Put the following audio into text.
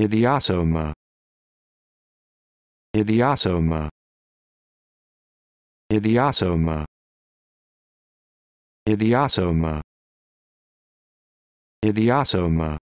idiosoma idiosoma idiosoma idiosoma idiosoma